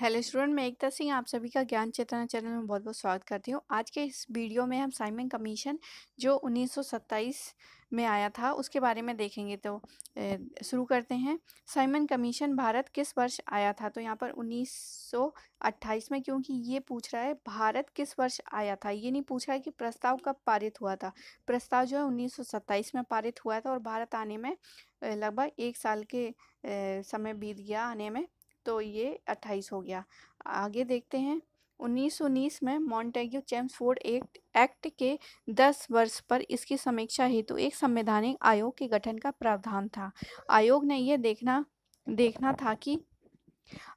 hello student मैं एकता सिंह आप सभी का ज्ञान चेतना चैनल में बहुत बहुत स्वागत करती हूँ आज के इस वीडियो में हम साइमन कमीशन जो 1927 में आया था उसके बारे में देखेंगे तो शुरू करते हैं साइमन कमीशन भारत किस वर्ष आया था तो यहाँ पर 1928 में क्योंकि ये पूछ रहा है भारत किस वर्ष आया था ये नहीं पूछ रहा है कि प्रस्ताव कब पारित हुआ था प्रस्ताव जो है उन्नीस में पारित हुआ था और भारत आने में लगभग एक साल के समय बीत गया आने में तो ये अट्ठाईस हो गया आगे देखते हैं 1919 में मॉन्टेग्यू चेम्सफोर्ड एक्ट एक्ट के 10 वर्ष पर इसकी समीक्षा हेतु एक संवैधानिक आयोग के गठन का प्रावधान था आयोग ने यह देखना देखना था कि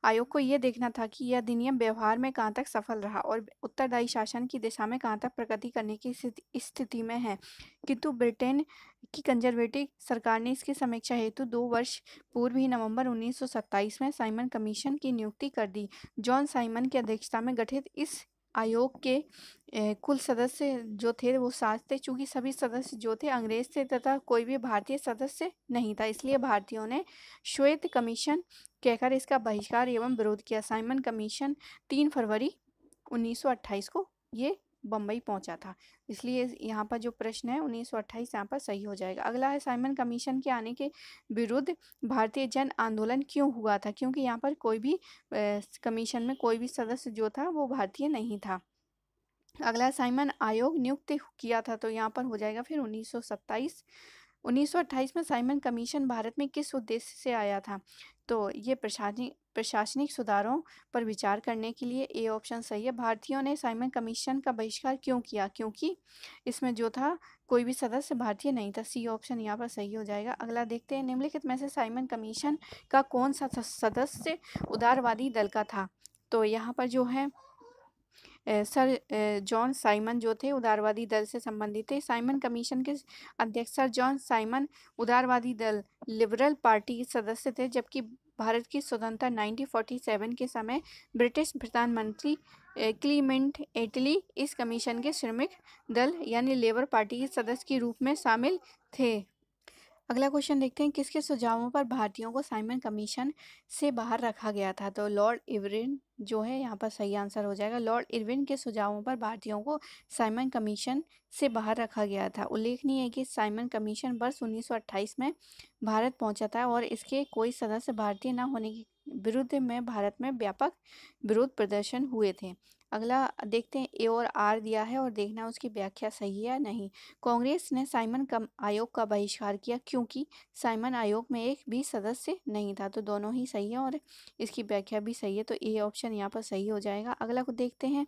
आयोग को यह देखना था कि यह अधिनियम व्यवहार में कहाँ तक सफल रहा और उत्तरदायी शासन की दिशा में कहाँ तक प्रगति करने की स्थिति में है किंतु ब्रिटेन की कंजर्वेटिव सरकार ने इसकी समीक्षा हेतु दो वर्ष पूर्व ही नवंबर 1927 में साइमन कमीशन की नियुक्ति कर दी जॉन साइमन की अध्यक्षता में गठित इस आयोग के कुल सदस्य जो थे वो सात थे चूँकि सभी सदस्य जो थे अंग्रेज थे तथा कोई भी भारतीय सदस्य नहीं था इसलिए भारतीयों ने श्वेत कमीशन कहकर इसका बहिष्कार एवं विरोध किया साइमन कमीशन तीन फरवरी 1928 को ये बम्बई पहुंचा था इसलिए यहाँ पर जो प्रश्न है उन्नीस सौ अट्ठाईस यहाँ पर सही हो जाएगा अगला है साइमन कमीशन के आने के विरुद्ध भारतीय जन आंदोलन क्यों हुआ था क्योंकि यहाँ पर कोई भी कमीशन में कोई भी सदस्य जो था वो भारतीय नहीं था अगला साइमन आयोग नियुक्त किया था तो यहाँ पर हो जाएगा फिर उन्नीस सौ सत्ताईस 1928 में साइमन कमीशन भारत में किस उद्देश्य से आया था तो ये प्रशासनिक प्रशासनिक सुधारों पर विचार करने के लिए ए ऑप्शन सही है भारतीयों ने साइमन कमीशन का बहिष्कार क्यों किया क्योंकि इसमें जो था कोई भी सदस्य भारतीय नहीं था सी ऑप्शन यहाँ पर सही हो जाएगा अगला देखते हैं निम्नलिखित में से साइमन कमीशन का कौन सा सदस्य उदारवादी दल का था तो यहाँ पर जो है सर जॉन साइमन जो थे उदारवादी दल से संबंधित थे साइमन कमीशन के अध्यक्ष सर जॉन साइमन उदारवादी दल लिबरल पार्टी के सदस्य थे जबकि भारत की स्वतंत्रता 1947 के समय ब्रिटिश प्रधानमंत्री क्लीमेंट एटली इस कमीशन के श्रमिक दल यानी लेबर पार्टी के सदस्य के रूप में शामिल थे अगला क्वेश्चन देखते हैं किसके सुझावों पर भारतीयों को साइमन कमीशन से बाहर रखा गया था तो लॉर्ड इविन जो है यहाँ पर सही आंसर हो जाएगा लॉर्ड इरविन के सुझावों पर भारतीयों को साइमन कमीशन से बाहर रखा गया था उल्लेखनीय है कि साइमन कमीशन वर्ष 1928 में भारत पहुँचा था और इसके कोई सदस्य भारतीय न होने के विरुद्ध में भारत में व्यापक विरोध प्रदर्शन हुए थे अगला देखते हैं ए और आर दिया है और देखना उसकी व्याख्या सही है या नहीं कांग्रेस ने साइमन कम आयोग का बहिष्कार किया क्योंकि साइमन आयोग में एक भी सदस्य नहीं था तो दोनों ही सही है और इसकी व्याख्या भी सही है तो ए ऑप्शन यहाँ पर सही हो जाएगा अगला को देखते हैं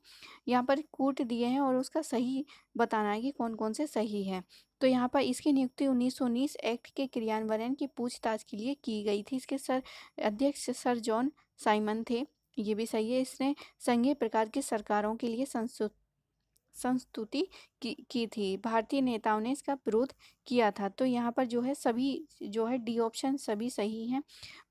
यहाँ पर कूट दिए हैं और उसका सही बताना है कि कौन कौन से सही है तो यहाँ पर इसकी नियुक्ति 1919 एक्ट के क्रियान्वयन की पूछताछ के लिए की गई थी इसके सर अध्यक्ष सर जॉन साइमन थे ये भी सही है इसने संघीय प्रकार की सरकारों के लिए संस्तुति की, की थी भारतीय नेताओं ने इसका विरोध किया था तो यहाँ पर जो है सभी जो है डी ऑप्शन सभी सही हैं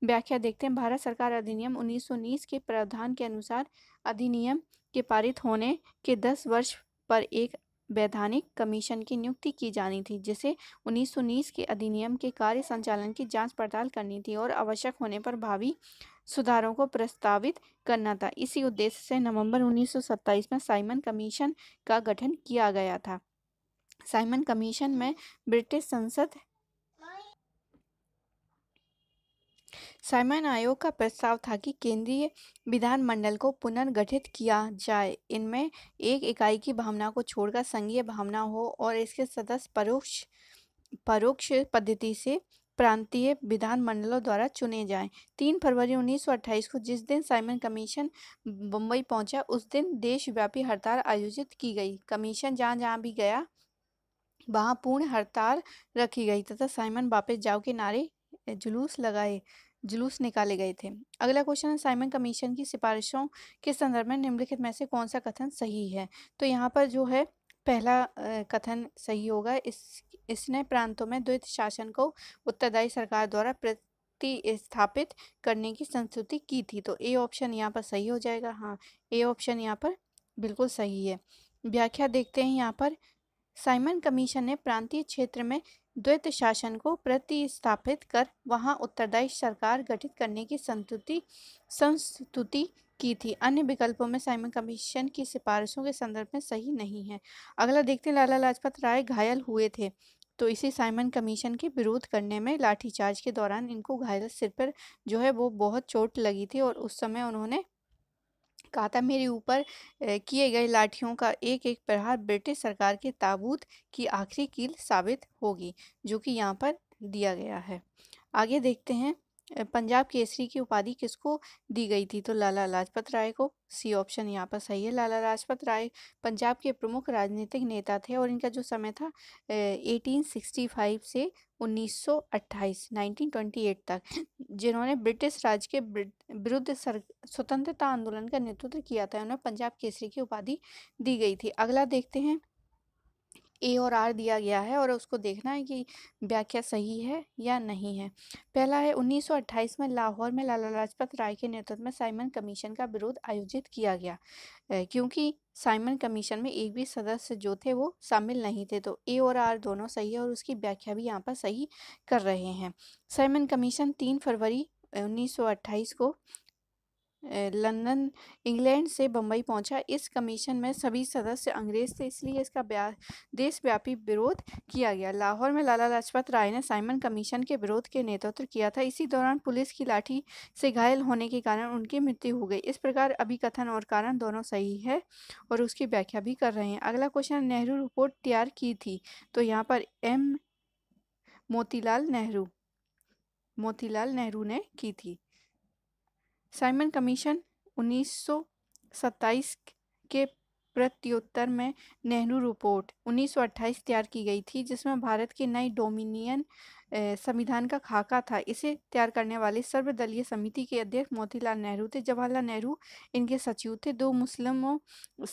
व्याख्या देखते हैं भारत सरकार अधिनियम 1919 के प्रावधान के अनुसार अधिनियम के पारित होने के 10 वर्ष पर एक वैधानिक कमीशन की नियुक्ति की जानी थी जिसे उन्नीस के अधिनियम के कार्य संचालन की जांच पड़ताल करनी थी और आवश्यक होने पर भावी सुधारों को प्रस्तावित करना था इसी उद्देश्य से नवंबर 1927 में साइमन कमीशन का गठन किया गया था साइमन कमीशन में ब्रिटिश संसद साइमन आयोग का प्रस्ताव था कि केंद्रीय विधानमंडल को पुनर्गठित किया जाए इनमें एक इकाई की भावना को छोड़कर संघीय भावना हो और इसके सदस्य परोक्ष परोक्ष पद्धति से प्रांतीय विधानमंडलों द्वारा चुने जाएं तीन फरवरी 1928 को जिस दिन साइमन कमीशन बम्बई पहुंचा उस दिन देशव्यापी हड़ताल आयोजित की गई कमीशन जहां जहां भी गया वहां पूर्ण हड़ताल रखी गई तथा साइमन वापस जाओ के नारे जुलूस लगाए जुलूस निकाले गए थे अगला क्वेश्चन है साइमन कमीशन की सिफारिशों के संदर्भ में निम्नलिखित में से कौन सा कथन सही है तो यहाँ पर जो है पहला कथन सही होगा इस इसने प्रांतों में द्वित शासन को उत्तरदायी सरकार द्वारा प्रतिस्थापित करने की संस्तुति की थी तो ए ऑप्शन यहाँ पर सही हो जाएगा हाँ ए ऑप्शन यहाँ पर बिल्कुल सही है व्याख्या देखते हैं यहाँ पर साइमन कमीशन ने प्रांतीय क्षेत्र में द्वैत शासन को प्रतिस्थापित कर वहां उत्तरदायी सरकार गठित करने की संतुति संस्तुति की थी अन्य विकल्पों में साइमन कमीशन की सिफारिशों के संदर्भ में सही नहीं है अगला देखते हैं लाला लाजपत राय घायल हुए थे तो इसी साइमन कमीशन के विरोध करने में लाठीचार्ज के दौरान इनको घायल सिर पर जो है वो बहुत चोट लगी थी और उस समय उन्होंने कहा था मेरे ऊपर किए गए लाठियों का एक एक प्रहार ब्रिटिश सरकार के ताबूत की आखिरी कील साबित होगी जो कि यहाँ पर दिया गया है आगे देखते हैं पंजाब केसरी की उपाधि किसको दी गई थी तो लाला लाजपत राय को सी ऑप्शन यहाँ पर सही है लाला लाजपत राय पंजाब के प्रमुख राजनीतिक नेता थे और इनका जो समय था 1865 से 1928 1928 तक जिन्होंने ब्रिटिश राज के विरुद्ध स्वतंत्रता आंदोलन का नेतृत्व किया था उन्हें पंजाब केसरी की उपाधि दी गई थी अगला देखते हैं ए और आर दिया गया है और उसको देखना है कि व्याख्या सही है या नहीं है पहला है 1928 में लाहौर में लाला लाजपत राय के नेतृत्व में साइमन कमीशन का विरोध आयोजित किया गया क्योंकि साइमन कमीशन में एक भी सदस्य जो थे वो शामिल नहीं थे तो ए और आर दोनों सही है और उसकी व्याख्या भी यहाँ पर सही कर रहे हैं साइमन कमीशन तीन फरवरी उन्नीस को लंदन इंग्लैंड से बम्बई पहुंचा इस कमीशन में सभी सदस्य अंग्रेज थे इसलिए इसका देशव्यापी विरोध किया गया लाहौर में लाला लाजपत राय ने साइमन कमीशन के विरोध के नेतृत्व किया था इसी दौरान पुलिस की लाठी से घायल होने के कारण उनकी मृत्यु हो गई इस प्रकार अभी कथन और कारण दोनों सही है और उसकी व्याख्या भी कर रहे हैं अगला क्वेश्चन नेहरू रिपोर्ट तैयार की थी तो यहाँ पर एम मोतीलाल नेहरू मोतीलाल नेहरू ने की थी साइमन कमीशन 1927 के प्रत्युत्तर में नेहरू रिपोर्ट 1928 तैयार की गई थी जिसमें भारत के नए डोमिनियन संविधान का खाका था इसे तैयार करने वाले सर्वदलीय समिति के अध्यक्ष मोतीलाल नेहरू थे जवाहरलाल नेहरू इनके सचिव थे दो मुस्लिमों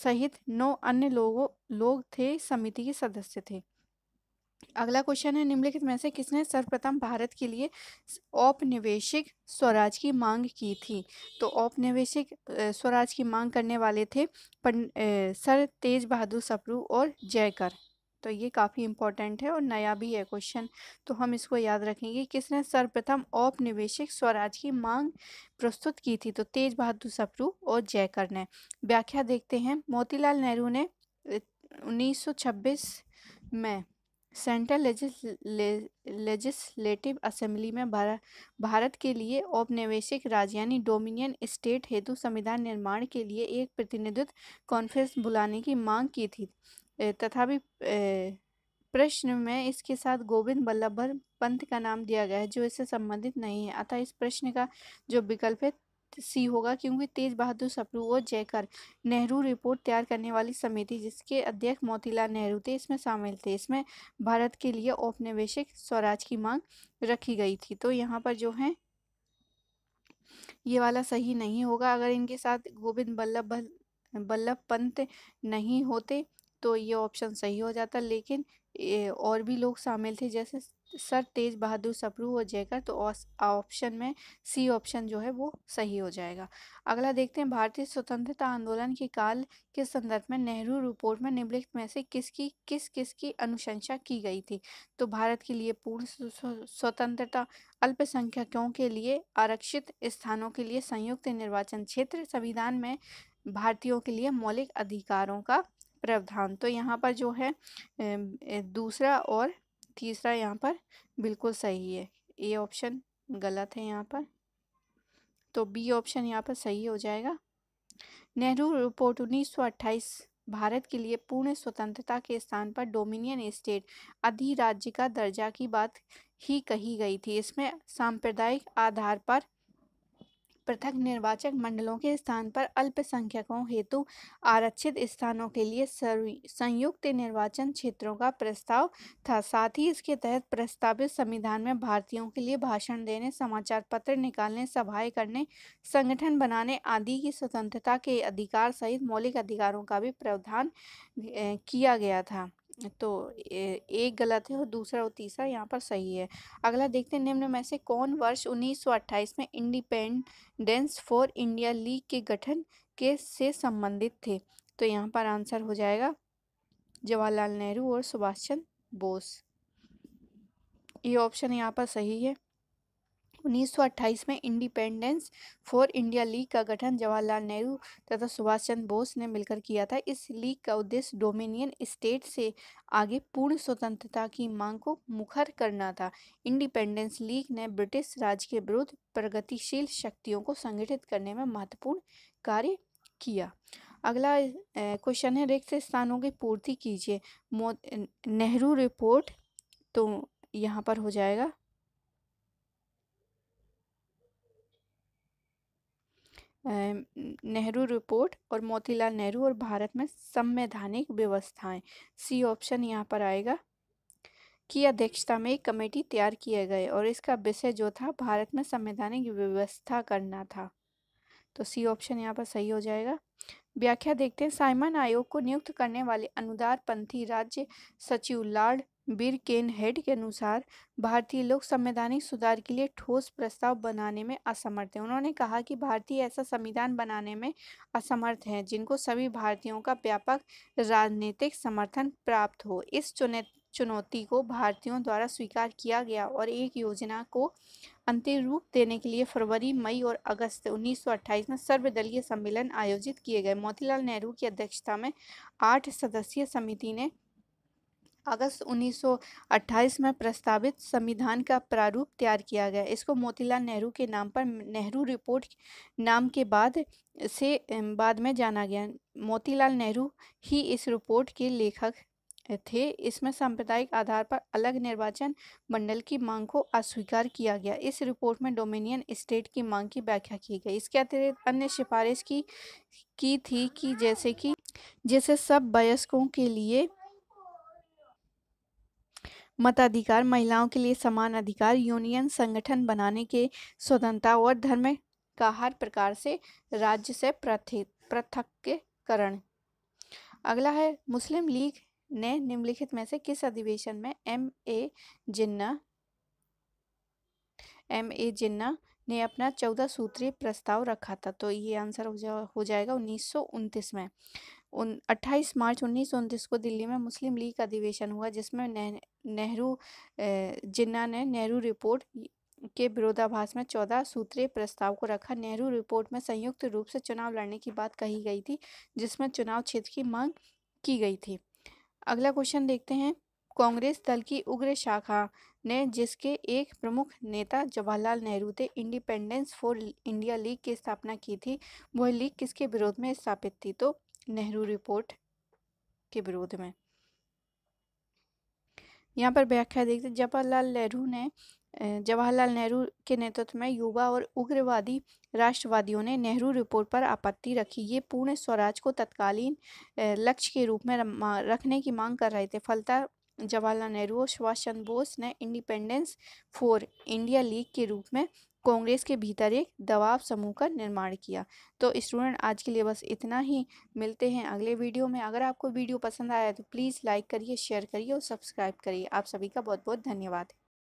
सहित नौ अन्य लोगों लोग थे समिति के सदस्य थे अगला क्वेश्चन है निम्नलिखित में से किसने सर्वप्रथम भारत के लिए औपनिवेशिक स्वराज की मांग की थी तो औपनिवेशिक स्वराज की मांग करने वाले थे सर तेज बहादुर सप्रू और जयकर तो ये काफ़ी इंपॉर्टेंट है और नया भी है क्वेश्चन तो हम इसको याद रखेंगे किसने सर्वप्रथम औपनिवेशिक स्वराज की मांग प्रस्तुत की थी तो तेज बहादुर सप्रू और जयकर ने व्याख्या देखते हैं मोतीलाल नेहरू ने 1926 में सेंट्रल लेजिस्लेटिव असेंबली में भारत के लिए औपनिवेशिक राज्य यानी डोमिनियन स्टेट हेतु संविधान निर्माण के लिए एक प्रतिनिधित्व कॉन्फ्रेंस बुलाने की मांग की थी तथा भी प्रश्न में इसके साथ गोविंद बल्लभ पंत का नाम दिया गया है जो इससे संबंधित नहीं है अतः इस प्रश्न का जो विकल्प है सी होगा क्योंकि तेज बहादुर सप्रू और जयकर नेहरू रिपोर्ट तैयार करने वाली समिति जिसके अध्यक्ष मोतीलाल नेहरू थे इसमें शामिल थे इसमें भारत के लिए औपनिवेशिक स्वराज की मांग रखी गई थी तो यहाँ पर जो है ये वाला सही नहीं होगा अगर इनके साथ गोविंद बल्लभ बल्लभ पंत नहीं होते तो ये ऑप्शन सही हो जाता लेकिन और भी लोग शामिल थे जैसे सर तेज बहादुर सप्रू और जयकर तो ऑप्शन में सी ऑप्शन जो है वो सही हो जाएगा अगला देखते हैं भारतीय स्वतंत्रता आंदोलन के काल के संदर्भ में नेहरू रिपोर्ट में निम्नलिखित में से किसकी किस किस की अनुशंसा की गई थी तो भारत के लिए पूर्ण स्वतंत्रता अल्पसंख्यकों के लिए आरक्षित स्थानों के लिए संयुक्त निर्वाचन क्षेत्र संविधान में भारतीयों के लिए मौलिक अधिकारों का प्रावधान तो यहाँ पर जो है दूसरा और तीसरा यहाँ पर बिल्कुल सही है ए ऑप्शन गलत है यहाँ पर तो बी ऑप्शन यहाँ पर सही हो जाएगा नेहरू रिपोर्ट उन्नीस भारत के लिए पूर्ण स्वतंत्रता के स्थान पर डोमिनियन स्टेट अधिराज्य का दर्जा की बात ही कही गई थी इसमें सांप्रदायिक आधार पर पृथक निर्वाचक मंडलों के स्थान पर अल्पसंख्यकों हेतु आरक्षित स्थानों के लिए संयुक्त निर्वाचन क्षेत्रों का प्रस्ताव था साथ ही इसके तहत प्रस्तावित संविधान में भारतीयों के लिए भाषण देने समाचार पत्र निकालने सभाएं करने संगठन बनाने आदि की स्वतंत्रता के अधिकार सहित मौलिक अधिकारों का भी प्रावधान किया गया था तो एक गलत है और दूसरा और तीसरा यहाँ पर सही है अगला देखते हैं निम्न में से कौन वर्ष 1928 में इंडिपेंडेंस फॉर इंडिया लीग के गठन के से संबंधित थे तो यहाँ पर आंसर हो जाएगा जवाहरलाल नेहरू और सुभाष चंद्र बोस ये ऑप्शन यहाँ पर सही है 1928 में इंडिपेंडेंस फॉर इंडिया लीग का गठन जवाहरलाल नेहरू तथा सुभाष चंद्र बोस ने मिलकर किया था इस लीग का उद्देश्य डोमिनियन स्टेट से आगे पूर्ण स्वतंत्रता की मांग को मुखर करना था इंडिपेंडेंस लीग ने ब्रिटिश राज के विरुद्ध प्रगतिशील शक्तियों को संगठित करने में महत्वपूर्ण कार्य किया अगला क्वेश्चन है रिक्त स्थानों की पूर्ति कीजिए नेहरू रिपोर्ट तो यहाँ पर हो जाएगा नेहरू रिपोर्ट और मोतीलाल नेहरू और भारत में संवैधानिक व्यवस्थाएं सी ऑप्शन यहाँ पर आएगा की अध्यक्षता में एक कमेटी तैयार किए गए और इसका विषय जो था भारत में संवैधानिक व्यवस्था करना था तो सी ऑप्शन यहाँ पर सही हो जाएगा व्याख्या देखते हैं साइमन आयोग को नियुक्त करने वाले अनुदार पंथी राज्य सचिव लॉर्ड बीर केन हेड के अनुसार भारतीय लोग संवैधानिक सुधार के लिए ठोस प्रस्ताव बनाने में असमर्थ हैं उन्होंने कहा कि भारतीय ऐसा संविधान बनाने में असमर्थ हैं जिनको सभी भारतीयों का व्यापक राजनीतिक समर्थन प्राप्त हो इस चुने चुनौती को भारतीयों द्वारा स्वीकार किया गया और एक योजना को अंतिम रूप देने के लिए फरवरी मई और अगस्त 1928 में सर्वदलीय सम्मेलन आयोजित किए गए मोतीलाल नेहरू की अध्यक्षता में आठ सदस्यीय समिति ने अगस्त 1928 में प्रस्तावित संविधान का प्रारूप तैयार किया गया इसको मोतीलाल नेहरू के नाम पर नेहरू रिपोर्ट नाम के बाद से बाद में जाना गया मोतीलाल नेहरू ही इस रिपोर्ट के लेखक थे इसमें सांप्रदायिक आधार पर अलग निर्वाचन मंडल की मांग को अस्वीकार किया गया इस रिपोर्ट में डोमिनियन स्टेट की मांग की व्याख्या की गई इसके अतिरिक्त अन्य सिफारिश की की थी कि जैसे कि जैसे सब वयस्कों के लिए मताधिकार महिलाओं के लिए समान अधिकार यूनियन संगठन बनाने के स्वतंत्रता और धर्म का हर प्रकार से राज्य से पृथककरण अगला है मुस्लिम लीग ने निम्नलिखित में से किस अधिवेशन में M A Jinnah M A जिन्ना ने अपना चौदह सूत्रीय प्रस्ताव रखा था तो ये आंसर हो, जा, हो जाएगा उन्नीस में उन अट्ठाईस मार्च उन्नीस को दिल्ली में मुस्लिम लीग का अधिवेशन हुआ जिसमें नेह, नेहरू जिन्ना ने नेहरू रिपोर्ट के विरोधाभास में चौदह सूत्रीय प्रस्ताव को रखा नेहरू रिपोर्ट में संयुक्त रूप से चुनाव लड़ने की बात कही गई थी जिसमें चुनाव क्षेत्र की मांग की गई थी अगला क्वेश्चन देखते हैं कांग्रेस दल की उग्र शाखा ने जिसके एक प्रमुख नेता जवाहरलाल नेहरू थे इंडिपेंडेंस फॉर इंडिया लीग की स्थापना की थी वह लीग किसके विरोध में स्थापित थी तो नेहरू रिपोर्ट के विरोध में यहाँ पर व्याख्या देखते जवाहरलाल नेहरू ने जवाहरलाल नेहरू के नेतृत्व में युवा और उग्रवादी राष्ट्रवादियों ने नेहरू रिपोर्ट पर आपत्ति रखी ये पूर्ण स्वराज को तत्कालीन लक्ष्य के रूप में रखने की मांग कर रहे थे फलता जवाहरलाल नेहरू और सुभाष चंद्र बोस ने इंडिपेंडेंस फॉर इंडिया लीग के रूप में कांग्रेस के भीतर एक दबाव समूह का निर्माण किया तो स्टूडेंट आज के लिए बस इतना ही मिलते हैं अगले वीडियो में अगर आपको वीडियो पसंद आया तो प्लीज़ लाइक करिए शेयर करिए और सब्सक्राइब करिए आप सभी का बहुत बहुत धन्यवाद